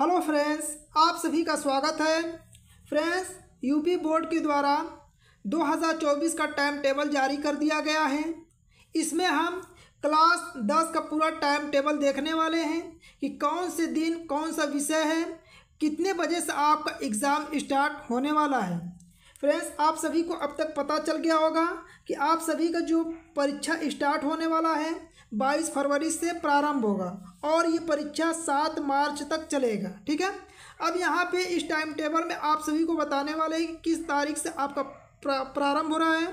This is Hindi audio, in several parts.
हेलो फ्रेंड्स आप सभी का स्वागत है फ्रेंड्स यूपी बोर्ड के द्वारा 2024 का टाइम टेबल जारी कर दिया गया है इसमें हम क्लास 10 का पूरा टाइम टेबल देखने वाले हैं कि कौन से दिन कौन सा विषय है कितने बजे से आपका एग्ज़ाम स्टार्ट होने वाला है फ्रेंड्स आप सभी को अब तक पता चल गया होगा कि आप सभी का जो परीक्षा स्टार्ट होने वाला है बाईस फरवरी से प्रारंभ होगा और ये परीक्षा सात मार्च तक चलेगा ठीक है अब यहाँ पे इस टाइम टेबल में आप सभी को बताने वाले हैं कि किस तारीख से आपका प्रारंभ हो रहा है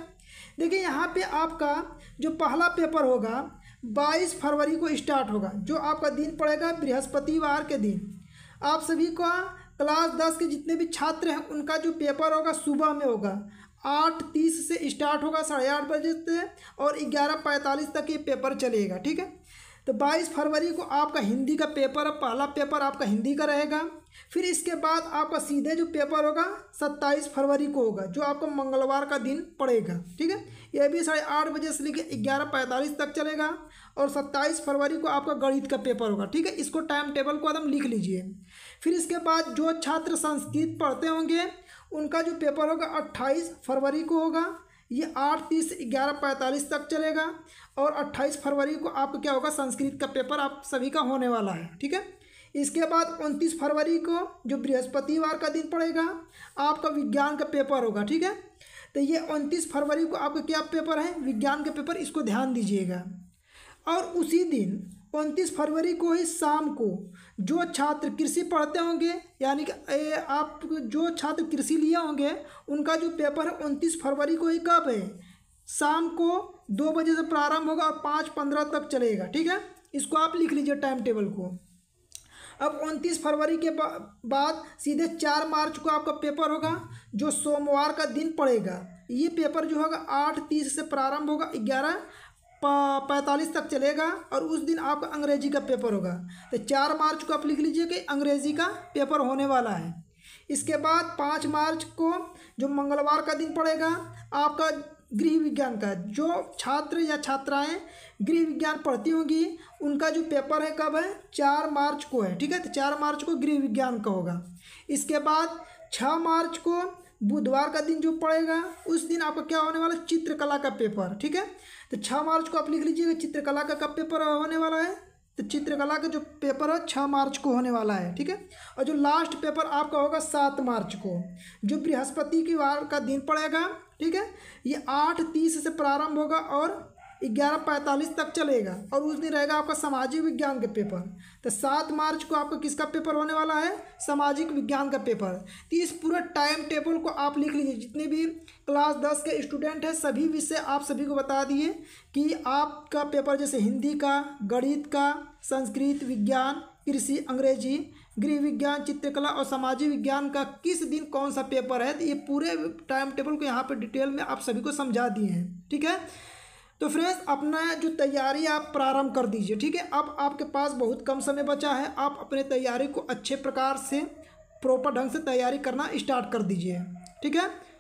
देखिए यहाँ पे आपका जो पहला पेपर होगा बाईस फरवरी को स्टार्ट होगा जो आपका दिन पड़ेगा बृहस्पतिवार के दिन आप सभी का क्लास दस के जितने भी छात्र हैं उनका जो पेपर होगा सुबह में होगा आठ तीस से स्टार्ट होगा साढ़े आठ बजे से और ग्यारह पैंतालीस तक ये पेपर चलेगा ठीक है तो बाईस फरवरी को आपका हिंदी का पेपर पहला पेपर आपका हिंदी का रहेगा फिर इसके बाद आपका सीधे जो पेपर होगा सत्ताईस फरवरी को होगा जो आपको मंगलवार का दिन पड़ेगा ठीक है यह भी साढ़े आठ बजे से लेकर ग्यारह पैंतालीस तक चलेगा और सत्ताईस फरवरी को आपका गणित का पेपर होगा ठीक है इसको टाइम टेबल को एकदम लिख लीजिए फिर इसके बाद जो छात्र संस्कृत पढ़ते होंगे उनका जो पेपर होगा अट्ठाईस फरवरी को होगा ये आठ तीस ग्यारह पैंतालीस तक चलेगा और अट्ठाईस फरवरी को आपका क्या होगा संस्कृत का पेपर आप सभी का होने वाला है ठीक है इसके बाद उनतीस फरवरी को जो बृहस्पतिवार का दिन पड़ेगा आपका विज्ञान का पेपर होगा ठीक है तो ये उनतीस फरवरी को आपका क्या पेपर है विज्ञान का पेपर इसको ध्यान दीजिएगा और उसी दिन उनतीस फरवरी को ही शाम को जो छात्र कृषि पढ़ते होंगे यानी कि आप जो छात्र कृषि लिए होंगे उनका जो पेपर है उनतीस फरवरी को ही कब है शाम को दो बजे से प्रारंभ होगा और पाँच पंद्रह तक चलेगा ठीक है इसको आप लिख लीजिए टाइम टेबल को अब उनतीस फरवरी के बा, बाद सीधे चार मार्च को आपका पेपर होगा जो सोमवार का दिन पड़ेगा ये पेपर जो होगा आठ तीस से प्रारंभ होगा ग्यारह पैंतालीस तक चलेगा और उस दिन आपका अंग्रेजी का पेपर होगा तो चार मार्च को आप लिख लीजिए कि अंग्रेजी का पेपर होने वाला है इसके बाद पाँच मार्च को जो मंगलवार का दिन पड़ेगा आपका गृह विज्ञान का जो छात्र या छात्राएं गृह विज्ञान पढ़ती होंगी उनका जो पेपर है कब है चार मार्च को है ठीक है तो चार मार्च को गृह विज्ञान का होगा इसके बाद छः मार्च को बुधवार का दिन जो पड़ेगा उस दिन आपका क्या होने वाला चित्रकला का पेपर ठीक है तो छः मार्च को आप लिख लीजिएगा चित्रकला का कब पेपर होने वाला है तो चित्रकला का जो पेपर है छः मार्च को होने वाला है ठीक है और जो लास्ट पेपर आपका होगा सात मार्च को जो बृहस्पति की वार का दिन पड़ेगा ठीक है ये आठ तीस से प्रारंभ होगा और ग्यारह पैंतालीस तक चलेगा और उस दिन रहेगा आपका सामाजिक विज्ञान का पेपर तो सात मार्च को आपका किसका पेपर होने वाला है सामाजिक विज्ञान का पेपर तो इस पूरे टाइम टेबल को आप लिख लीजिए जितने भी क्लास दस के स्टूडेंट हैं सभी विषय आप सभी को बता दिए कि आपका पेपर जैसे हिंदी का गणित का संस्कृत विज्ञान कृषि अंग्रेजी गृह विज्ञान चित्रकला और सामाजिक विज्ञान का किस दिन कौन सा पेपर है तो ये पूरे टाइम टेबल को यहाँ पर डिटेल में आप सभी को समझा दिए हैं ठीक है तो फ्रेंड्स अपना जो तैयारी आप प्रारंभ कर दीजिए ठीक है अब आपके पास बहुत कम समय बचा है आप अपने तैयारी को अच्छे प्रकार से प्रॉपर ढंग से तैयारी करना स्टार्ट कर दीजिए ठीक है